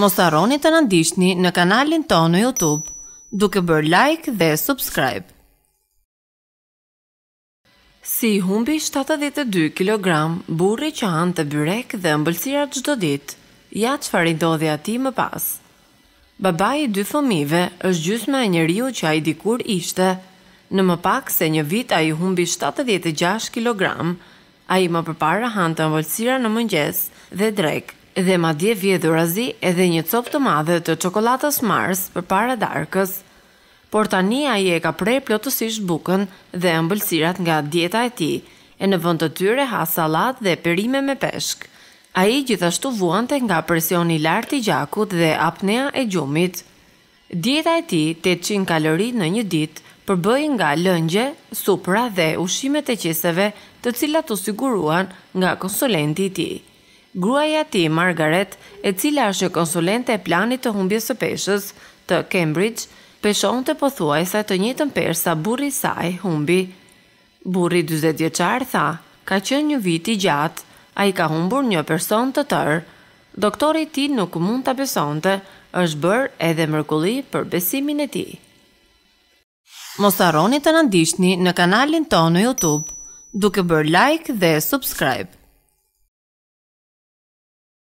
Mos harroni të na ndiqni në kanalin tonë në YouTube, duke bërë like dhe subscribe. Si humbi 72 kg burri që hanë të byrek dhe mbëlsirat gjdo dit, ja që fari dodhe ati më pas. Baba i dy fëmive është gjysme e njeriu që a i dikur ishte, në më pak se një vit a i humbi 76 kg, a i më përpara hanë të mbëlsirat në mëngjes dhe drekë dhe ma dje vjedhurazi edhe një copë të madhe të qokolatas Mars për para darkës. Por tani a je ka prej plotësisht bukën dhe mbëlsirat nga dieta e ti, e në vënd të tyre ha salat dhe perime me peshk. A i gjithashtu vuante nga presioni lartë i gjakut dhe apnea e gjumit. Dieta e ti 800 kalori në një ditë përbëj nga lëngje, supra dhe ushimet e qeseve të cilat të siguruan nga konsulenti i ti. tij gruaja ti Margaret, e cila është konsulente e planit të humbjes së peshës të Cambridge, peshon të pëthuaj sa të njëtën për sa burri saj humbi. Burri 20 vjeqar tha, ka qënë një viti gjatë, a i ka humbur një person të tërë. Doktori ti nuk mund të besonte, është bërë edhe mërkulli për besimin e ti. Mos të të nëndishtni në kanalin tonë në Youtube, duke bërë like dhe subscribe.